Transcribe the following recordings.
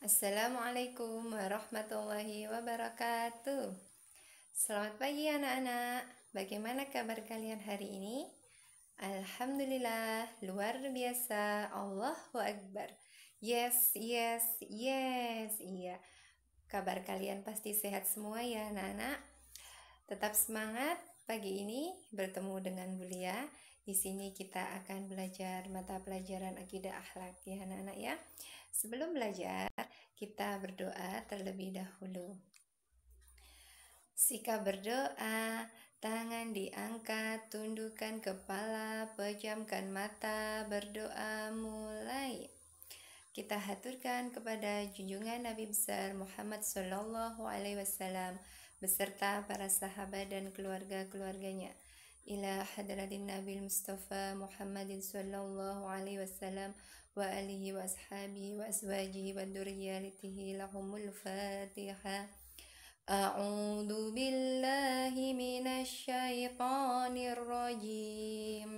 Assalamualaikum warahmatullahi wabarakatuh. Selamat pagi anak-anak. Bagaimana kabar kalian hari ini? Alhamdulillah, luar biasa. Allahu Akbar. Yes, yes, yes. Iya. Kabar kalian pasti sehat semua ya anak-anak. Tetap semangat. Pagi ini bertemu dengan Bulia. Di sini kita akan belajar mata pelajaran akidah akhlak ya anak-anak ya. Sebelum belajar kita berdoa terlebih dahulu. Sika berdoa, tangan diangkat, tundukkan kepala, pejamkan mata, berdoa mulai. Kita haturkan kepada junjungan Nabi besar Muhammad sallallahu alaihi wasallam beserta para sahabat dan keluarga-keluarganya. Ila hadratin Nabi Mustafa Muhammadin sallallahu alaihi wasallam وآله وأصحابه وأزواجه وذريته لهم الفاتحة أعوذ بالله من الشيطان الرجيم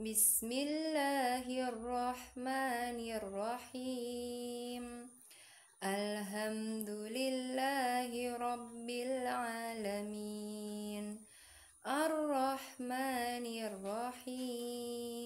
بسم الله الرحمن الرحيم الحمد لله رب العالمين الرحمن الرحيم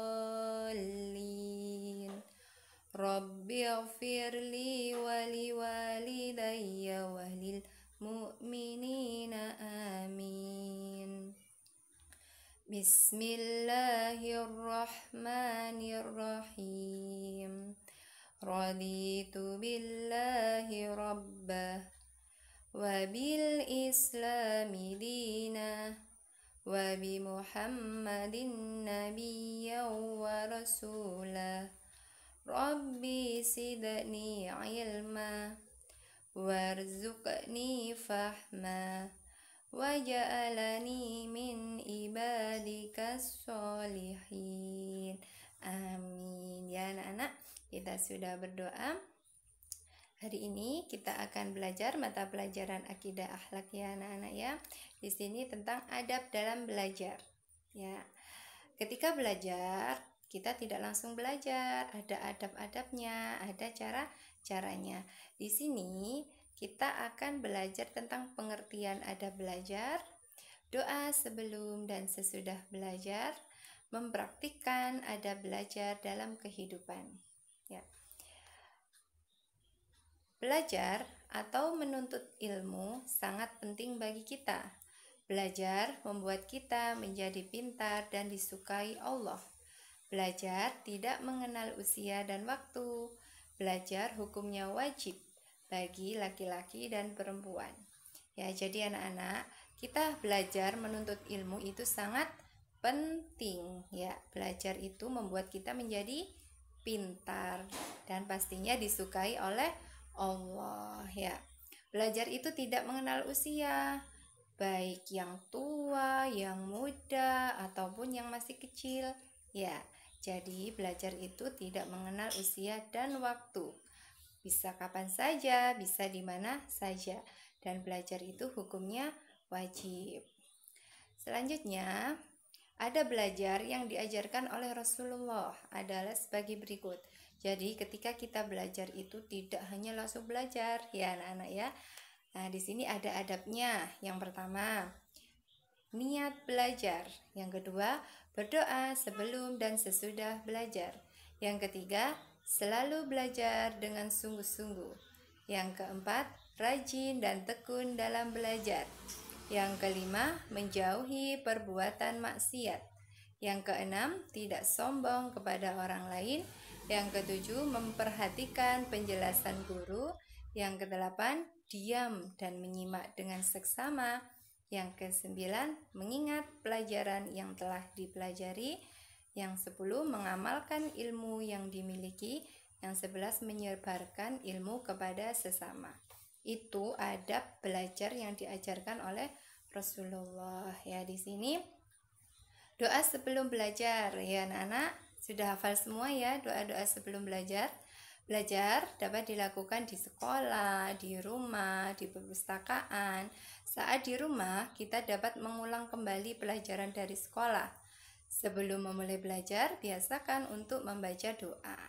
رب اغفر لي ولوالدي وللمؤمنين آمين بسم الله الرحمن الرحيم رضيت بالله ربا وبالإسلام دينا وبمحمد نبيا ورسولا Rabbi sidani ilma warzuqni fahma waj'alni min ibadikas solihin amin ya anak-anak kita sudah berdoa Hari ini kita akan belajar mata pelajaran akidah akhlak ya anak-anak ya. Di sini tentang adab dalam belajar. Ya. Ketika belajar, kita tidak langsung belajar, ada adab-adabnya, ada cara-caranya. Di sini kita akan belajar tentang pengertian ada belajar, doa sebelum dan sesudah belajar, mempraktikkan ada belajar dalam kehidupan. Ya. Belajar atau menuntut ilmu sangat penting bagi kita. Belajar membuat kita menjadi pintar dan disukai Allah. Belajar tidak mengenal usia dan waktu. Belajar hukumnya wajib bagi laki-laki dan perempuan. Ya, jadi anak-anak, kita belajar menuntut ilmu itu sangat penting ya. Belajar itu membuat kita menjadi pintar dan pastinya disukai oleh Allah ya. Belajar itu tidak mengenal usia, baik yang tua, yang muda ataupun yang masih kecil ya. Jadi, belajar itu tidak mengenal usia dan waktu. Bisa kapan saja, bisa di mana saja, dan belajar itu hukumnya wajib. Selanjutnya, ada belajar yang diajarkan oleh Rasulullah adalah sebagai berikut. Jadi, ketika kita belajar itu tidak hanya langsung belajar, ya anak-anak ya. Nah, di sini ada adabnya. Yang pertama, niat belajar. Yang kedua, berdoa sebelum dan sesudah belajar. Yang ketiga, selalu belajar dengan sungguh-sungguh. Yang keempat, rajin dan tekun dalam belajar. Yang kelima, menjauhi perbuatan maksiat. Yang keenam, tidak sombong kepada orang lain. Yang ketujuh, memperhatikan penjelasan guru. Yang kedelapan, diam dan menyimak dengan seksama. Yang kesembilan, mengingat pelajaran yang telah dipelajari. Yang sepuluh, mengamalkan ilmu yang dimiliki. Yang sebelas, menyebarkan ilmu kepada sesama. Itu adab belajar yang diajarkan oleh Rasulullah. Ya, di sini doa sebelum belajar. Ya, anak-anak, sudah hafal semua ya doa-doa sebelum belajar. Belajar dapat dilakukan di sekolah, di rumah, di perpustakaan. Saat di rumah, kita dapat mengulang kembali pelajaran dari sekolah. Sebelum memulai belajar, biasakan untuk membaca doa.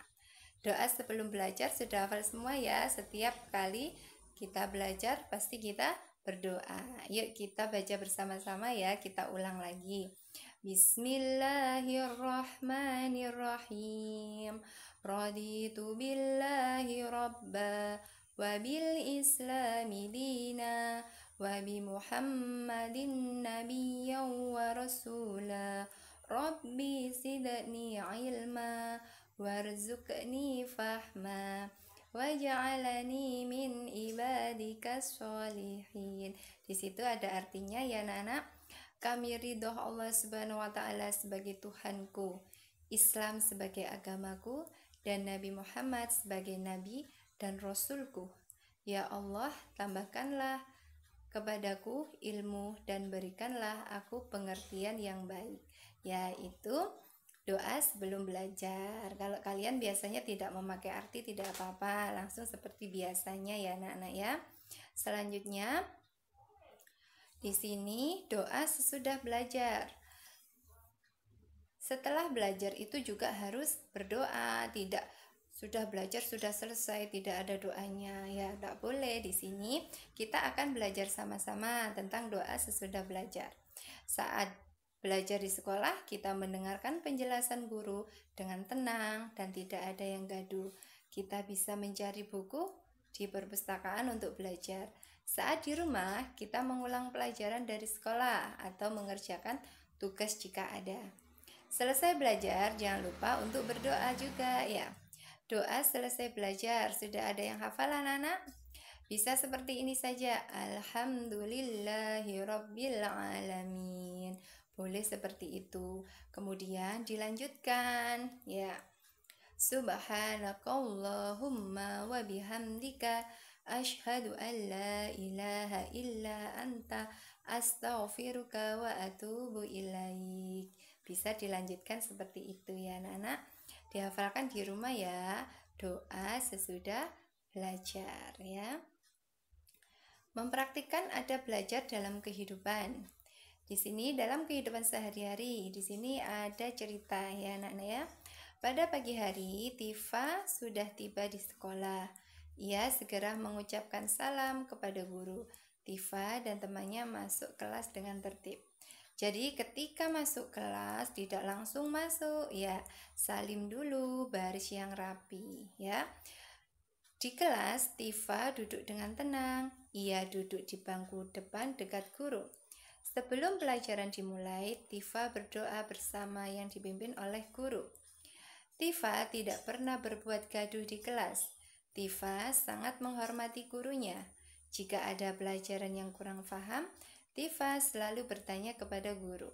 Doa sebelum belajar sudah hafal semua ya. Setiap kali kita belajar, pasti kita berdoa. Yuk kita baca bersama-sama ya, kita ulang lagi. Bismillahirrahmanirrahim. Raditu billahi rabba wa bil islami dina wa bi muhammadin nabiyyan wa rasula. Rabbi sidni ilma warzuqni fahma waj'alni min ibadika sholihin. Di situ ada artinya ya anak-anak, kami ridho Allah Subhanahu wa taala sebagai Tuhanku, Islam sebagai agamaku dan Nabi Muhammad sebagai nabi dan rasulku. Ya Allah, tambahkanlah kepadaku ilmu dan berikanlah aku pengertian yang baik, yaitu doa sebelum belajar. Kalau kalian biasanya tidak memakai arti tidak apa-apa, langsung seperti biasanya ya anak-anak ya. Selanjutnya di sini doa sesudah belajar. Setelah belajar itu juga harus berdoa, tidak sudah belajar sudah selesai tidak ada doanya ya tidak boleh di sini kita akan belajar sama-sama tentang doa sesudah belajar saat Belajar di sekolah, kita mendengarkan penjelasan guru dengan tenang dan tidak ada yang gaduh. Kita bisa mencari buku di perpustakaan untuk belajar. Saat di rumah, kita mengulang pelajaran dari sekolah atau mengerjakan tugas jika ada. Selesai belajar, jangan lupa untuk berdoa juga ya. Doa selesai belajar, sudah ada yang hafal anak-anak? Bisa seperti ini saja. Alhamdulillahirabbil alamin. Boleh seperti itu. Kemudian dilanjutkan, ya. Subhanakallahumma wa bihamdika asyhadu an la ilaha illa anta astaghfiruka wa atubu ilaik. Bisa dilanjutkan seperti itu ya anak-anak. Dihafalkan di rumah ya doa sesudah belajar ya. Mempraktikkan ada belajar dalam kehidupan. Di sini dalam kehidupan sehari-hari, di sini ada cerita ya anak-anak ya. Pada pagi hari, Tifa sudah tiba di sekolah. Ia segera mengucapkan salam kepada guru. Tifa dan temannya masuk kelas dengan tertib. Jadi ketika masuk kelas tidak langsung masuk ya salim dulu baris yang rapi ya. Di kelas Tifa duduk dengan tenang. Ia duduk di bangku depan dekat guru. Sebelum pelajaran dimulai, Tifa berdoa bersama yang dipimpin oleh guru. Tifa tidak pernah berbuat gaduh di kelas. Tifa sangat menghormati gurunya. Jika ada pelajaran yang kurang paham, Tifa selalu bertanya kepada guru.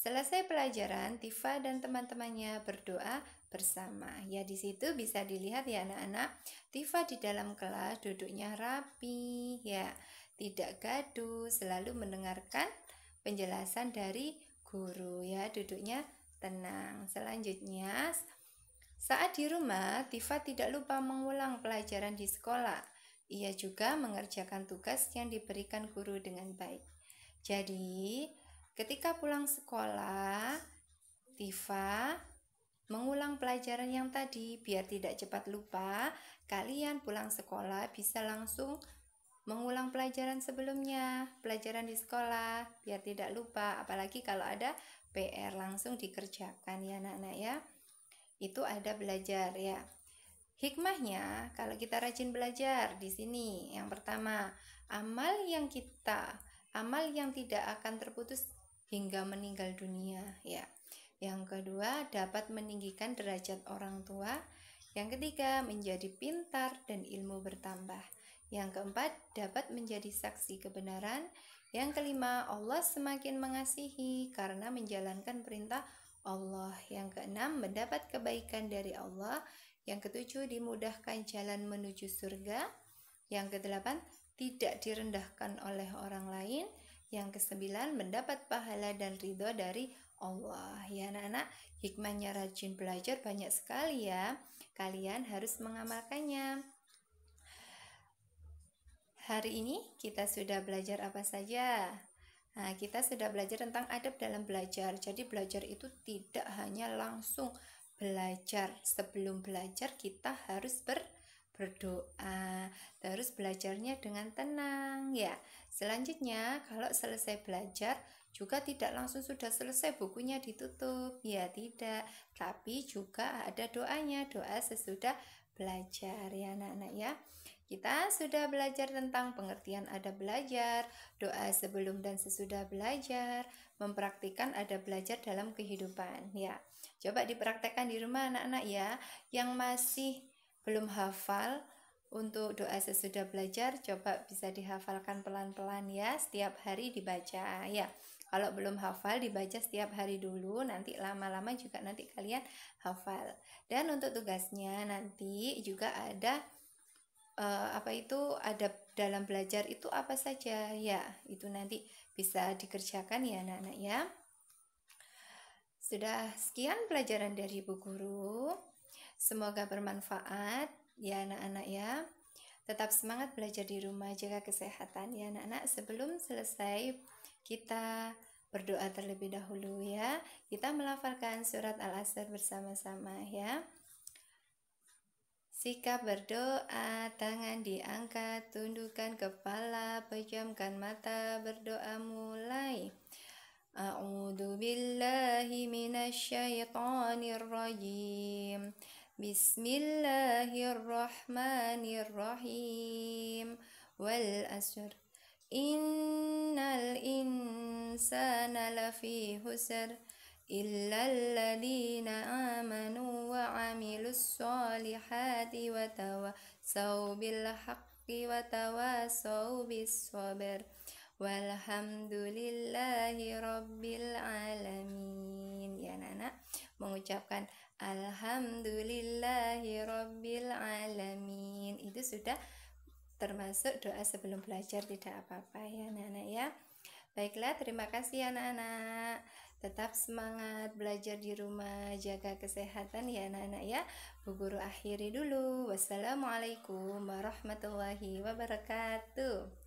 Selesai pelajaran, Tifa dan teman-temannya berdoa bersama. Ya, di situ bisa dilihat ya anak-anak, Tifa di dalam kelas duduknya rapi, ya tidak gaduh, selalu mendengarkan penjelasan dari guru ya, duduknya tenang. Selanjutnya, saat di rumah, Tifa tidak lupa mengulang pelajaran di sekolah. Ia juga mengerjakan tugas yang diberikan guru dengan baik. Jadi, ketika pulang sekolah, Tifa mengulang pelajaran yang tadi biar tidak cepat lupa. Kalian pulang sekolah bisa langsung mengulang pelajaran sebelumnya, pelajaran di sekolah, biar tidak lupa, apalagi kalau ada PR langsung dikerjakan ya anak-anak ya. Itu ada belajar ya. Hikmahnya kalau kita rajin belajar di sini, yang pertama, amal yang kita, amal yang tidak akan terputus hingga meninggal dunia ya. Yang kedua, dapat meninggikan derajat orang tua. Yang ketiga, menjadi pintar dan ilmu bertambah. Yang keempat, dapat menjadi saksi kebenaran. Yang kelima, Allah semakin mengasihi karena menjalankan perintah Allah. Yang keenam, mendapat kebaikan dari Allah. Yang ketujuh, dimudahkan jalan menuju surga. Yang kedelapan, tidak direndahkan oleh orang lain. Yang kesembilan, mendapat pahala dan ridho dari Allah. Ya anak-anak, hikmahnya rajin belajar banyak sekali ya. Kalian harus mengamalkannya. Hari ini kita sudah belajar apa saja? Nah, kita sudah belajar tentang adab dalam belajar. Jadi belajar itu tidak hanya langsung belajar. Sebelum belajar kita harus ber berdoa, terus belajarnya dengan tenang ya. Selanjutnya, kalau selesai belajar juga tidak langsung sudah selesai bukunya ditutup. Ya, tidak. Tapi juga ada doanya, doa sesudah belajar ya anak-anak ya. Kita sudah belajar tentang pengertian ada belajar, doa sebelum dan sesudah belajar, mempraktikkan ada belajar dalam kehidupan. Ya, coba dipraktekkan di rumah anak-anak ya. Yang masih belum hafal untuk doa sesudah belajar, coba bisa dihafalkan pelan-pelan ya. Setiap hari dibaca ya. Kalau belum hafal dibaca setiap hari dulu, nanti lama-lama juga nanti kalian hafal. Dan untuk tugasnya nanti juga ada uh, apa itu ada dalam belajar itu apa saja ya itu nanti bisa dikerjakan ya anak-anak ya sudah sekian pelajaran dari Bu Guru semoga bermanfaat ya anak-anak ya tetap semangat belajar di rumah jaga kesehatan ya anak-anak sebelum selesai kita berdoa terlebih dahulu ya. Kita melafalkan surat Al-Asr bersama-sama ya. Sikap berdoa, tangan diangkat, tundukkan kepala, pejamkan mata, berdoa mulai. A'udzu billahi minasyaitonir rajim. Bismillahirrahmanirrahim. Wal asr. Innal insana lafi husr. إلا الذين آمنوا وعملوا الصالحات وتواصوا بالحق وتواصوا بالصبر rabbil Alamin ya Nana mengucapkan Alamin itu sudah termasuk doa sebelum belajar tidak apa-apa ya Nana ya baiklah terima kasih ya Nana. Tetap semangat belajar di rumah, jaga kesehatan ya anak-anak ya. Bu guru akhiri dulu. Wassalamualaikum warahmatullahi wabarakatuh.